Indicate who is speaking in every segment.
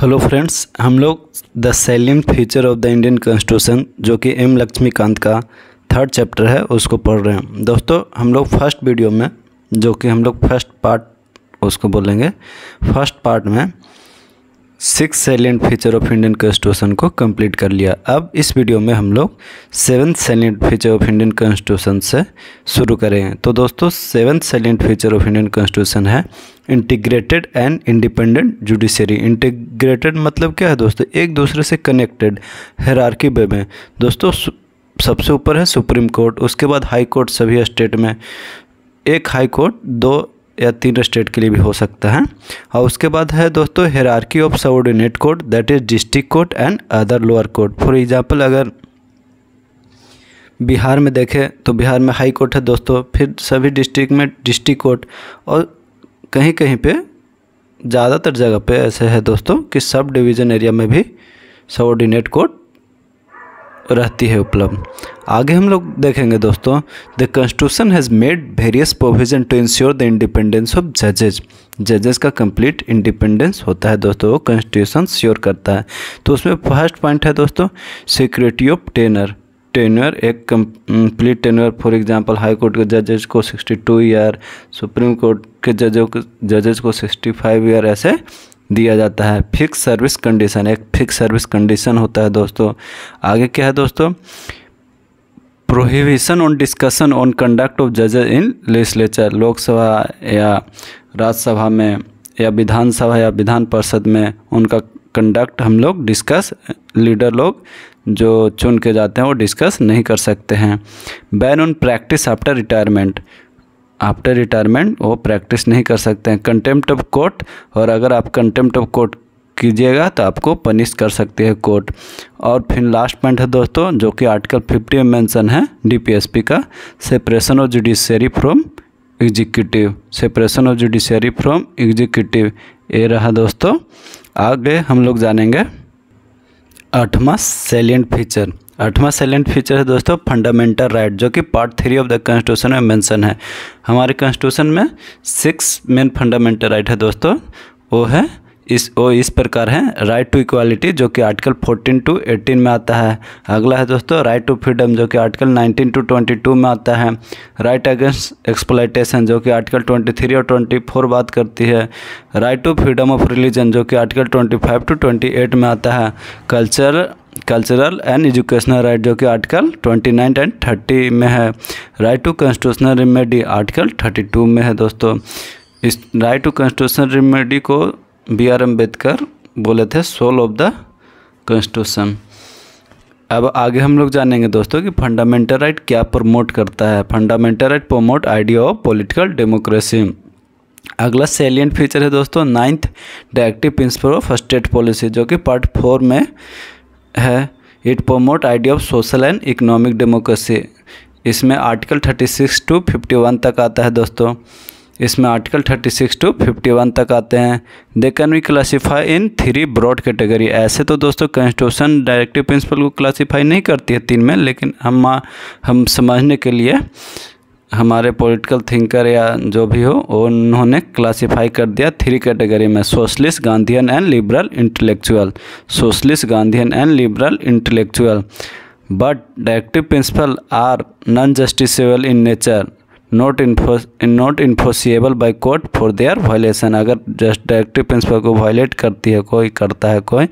Speaker 1: Hello friends हम लोग the silent feature of the Indian constitution जो कि एम लक्ष्मीकांत का थर्ड चैप्टर है उसको पढ़ रहे हैं दोस्तों हम लोग फर्स्ट वीडियो में जो कि हम लोग फर्स्ट पार्ट उसको बोलेंगे फर्स्ट पार्ट में six silent feature of Indian constitution को कंप्लीट कर लिया अब इस वीडियो में हम लोग seven silent feature of Indian constitution से शुरू करें तो दोस्तों seven silent feature of Indian constitution है integrated and independent judiciary integrated मतलब क्या है दोस्तों एक दूसरे से कनेक्टेड हेरारकी वे में दोस्तों सबसे ऊपर है सुप्रीम कोर्ट उसके बाद हाई कोर्ट सभी स्टेट में एक हाई कोर्ट दो या तीन स्टेट के लिए भी हो सकता है और उसके बाद है दोस्तों hierarchy of subordinate court that is district court and other lower court for example अगर बिहार में देखें तो बिहार में हाई कोर्ट है दोस्तों फिर सभी डिस्ट्रिक्ट में डिस्ट्रिक्ट कोर्ट और कहीं कहीं पे ज़्यादातर जगह पे ऐसे है दोस्तों कि सब डिवीज़न एरिया में भी सबोर्डिनेट कोर्ट रहती है उपलब्ध आगे हम लोग देखेंगे दोस्तों the constitution has made various provision to ensure the independence of जजेज जजेस का कंप्लीट इंडिपेंडेंस होता है दोस्तों वो कॉन्स्टिट्यूशन श्योर करता है तो उसमें फर्स्ट पॉइंट है दोस्तों सिक्योरिटी ऑफ टेनर टेनर एक complete tenure for example high court के जजेज को 62 ईयर सुप्रीम कोर्ट के जजों के जजेज को 65 ईयर ऐसे दिया जाता है फिक्स सर्विस कंडीशन एक फिक्स सर्विस कंडीशन होता है दोस्तों आगे क्या है दोस्तों prohibition on discussion on conduct of जजेज in legislature Lok Sabha या राज्यसभा में या विधानसभा या विधान परिषद में उनका कंडक्ट हम लोग डिस्कस लीडर लोग जो चुन के जाते हैं वो डिस्कस नहीं कर सकते हैं ban on practice after retirement after retirement वो प्रैक्टिस नहीं कर सकते हैं कंटेम्प्ट ऑफ कोर्ट और अगर आप कंटेम्प्ट ऑफ कोर्ट कीजिएगा तो आपको पनिश कर सकती है कोर्ट और फिर लास्ट पॉइंट है दोस्तों जो कि आर्टिकल फिफ्टी में मैंसन है डीपीएसपी का separation of judiciary from executive separation of judiciary from executive ये रहा दोस्तों आगे हम लोग जानेंगे आठवा सेलियंट फीचर आठवां साइलेंट फीचर है दोस्तों फंडामेंटल राइट जो कि part three of the constitution में मेंशन है हमारे कॉन्स्टिट्यूशन में सिक्स मेन फंडामेंटल राइट है दोस्तों वो है इस वो इस प्रकार है राइट टू इक्वालिटी जो कि आर्टिकल 14 टू 18 में आता है अगला है दोस्तों राइट टू फ्रीडम जो कि आर्टिकल 19 टू 22 में आता है राइट अगेंस्ट एक्सप्लाइटेशन जो कि आर्टिकल 23 और 24 बात करती है right to freedom of religion जो कि आर्टिकल 25 टू 28 में आता है culture cultural and educational right जो कि आर्टिकल 29 एंड 30 में है right to constitutional remedy article 32 में है दोस्तों इस राइट टू कॉन्स्टिट्यूशनल रेमेडी को बी आर अम्बेडकर बोले थे सोल ऑफ द कॉन्स्टिट्यूशन अब आगे हम लोग जानेंगे दोस्तों कि फंडामेंटल राइट क्या प्रमोट करता है fundamental right promote idea of political democracy अगला सेलियंट फीचर है दोस्तों ninth directive principle of state policy जो कि पार्ट फोर में है it promote idea of social and economic democracy इसमें आर्टिकल 36 टू 51 तक आता है दोस्तों इसमें आर्टिकल 36 टू 51 तक आते हैं they can we classify in three broad category ऐसे तो दोस्तों कॉन्स्टिट्यूशन डायरेक्टिव प्रिंसिपल को क्लासीफाई नहीं करती है तीन में लेकिन हम हम समझने के लिए हमारे पॉलिटिकल थिंकर या जो भी हो उन्होंने क्लासिफाई कर दिया थ्री कैटेगरी में socialist Gandhian and liberal intellectual socialist Gandhian and liberal intellectual but directive principle are non justiciable in nature not info not enforceable by court for their violation अगर जस्ट डायरेक्टिव प्रिंसिपल को violate करती है कोई करता है कोई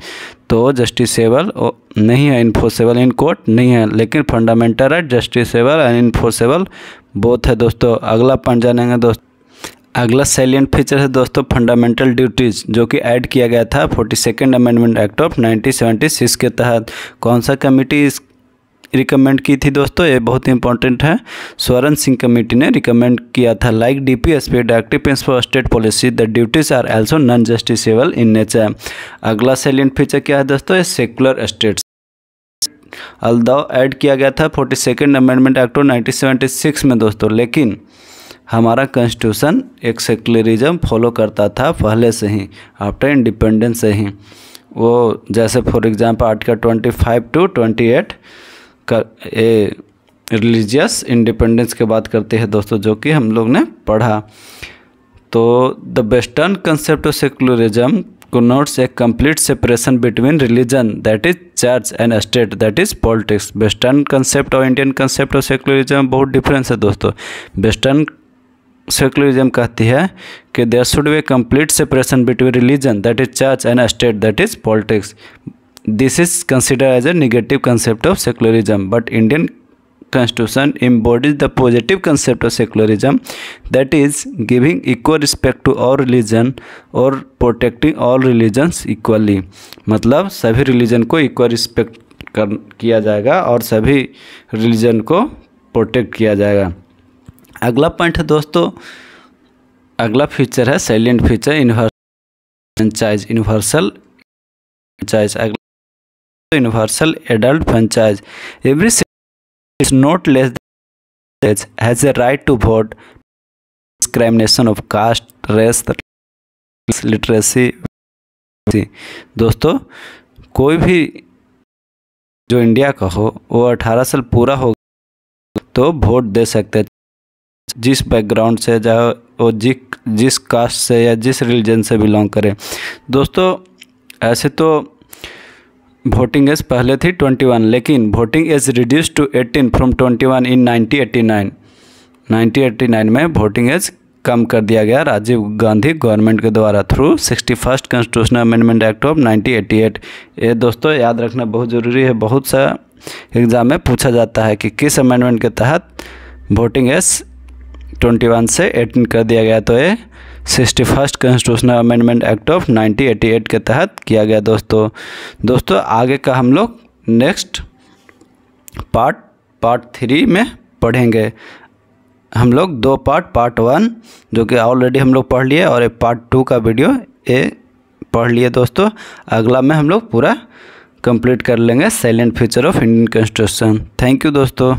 Speaker 1: तो जस्टिसेबल नहीं है इन्फोसेबल इन कोर्ट नहीं है लेकिन fundamental right justiciable and enforceable बहुत है दोस्तों अगला पॉइंट जानेंगे दोस्त अगला सेलियंट फीचर है दोस्तों फंडामेंटल ड्यूटीज़ जो कि ऐड किया गया था forty second amendment act of 1976 के तहत कौन सा कमेटी इस रिकमेंड की थी दोस्तों ये बहुत इंपॉर्टेंट है स्वरण सिंह कमेटी ने रिकमेंड किया था like D P S P directive principle state policy the duties are also non justiciable in nature अगला सेलियंट फीचर क्या है दोस्तों ये सेकुलर स्टेट्स अलदाव ऐड किया गया था forty second amendment act of nineteen में दोस्तों लेकिन हमारा कॉन्स्टिट्यूशन एक सेकुलरिज्म फॉलो करता था पहले से ही आफ्टर इंडिपेंडेंस से ही वो जैसे for example article twenty five to twenty eight का ए रिलीजियस इंडिपेंडेंस की बात करते हैं दोस्तों जो कि हम लोग ने पढ़ा तो the western concept of secularism connotes a complete separation between religion that is church and state, that is politics. Western concept और इंडियन कंसेप्ट ऑफ सेकुलरिज्म बहुत डिफरेंस है दोस्तों वेस्टर्न सेक्युलरिज्म कहती है कि there should be complete separation between religion that is church and state that is politics this is consider as a negative concept of secularism but Indian constitution embodies the positive concept of secularism that is giving equal respect to all religion और protecting all religions equally मतलब सभी religion को equal respect कर किया जाएगा और सभी religion को protect किया जाएगा अगला पॉइंट है दोस्तों अगला फीचर है salient feature franchise universal franchise अगला universal adult franchise every is not less than has a right to vote discrimination of caste race literacy दोस्तों कोई भी जो इंडिया का हो वो अठारह साल पूरा हो तो वोट दे सकते हैं जिस बैकग्राउंड से जाओ वो जिस जिस कास्ट से या जिस रिलीजन से बिलोंग करें दोस्तों ऐसे तो वोटिंग एज पहले थी 21 लेकिन voting age reduce to 18 from 21 in 1989 eighty में वोटिंग एज कम कर दिया गया राजीव गांधी गवर्नमेंट के द्वारा through sixty first constitutional amendment act of 1988 ये दोस्तों याद रखना बहुत ज़रूरी है बहुत सा एग्ज़ाम में पूछा जाता है कि किस अमेंडमेंट के तहत वोटिंग एज 21 से 18 कर दिया गया तो ये sixty first constitutional amendment act of 1988 के तहत किया गया दोस्तों दोस्तों आगे का हम लोग नेक्स्ट पार्ट पार्ट थ्री में पढ़ेंगे हम लोग दो पार्ट पार्ट वन जो कि ऑलरेडी हम लोग पढ़ लिए और एक पार्ट टू का वीडियो ए पढ़ लिए दोस्तों अगला में हम लोग पूरा कंप्लीट कर लेंगे salient feature of Indian constitution thank you दोस्तों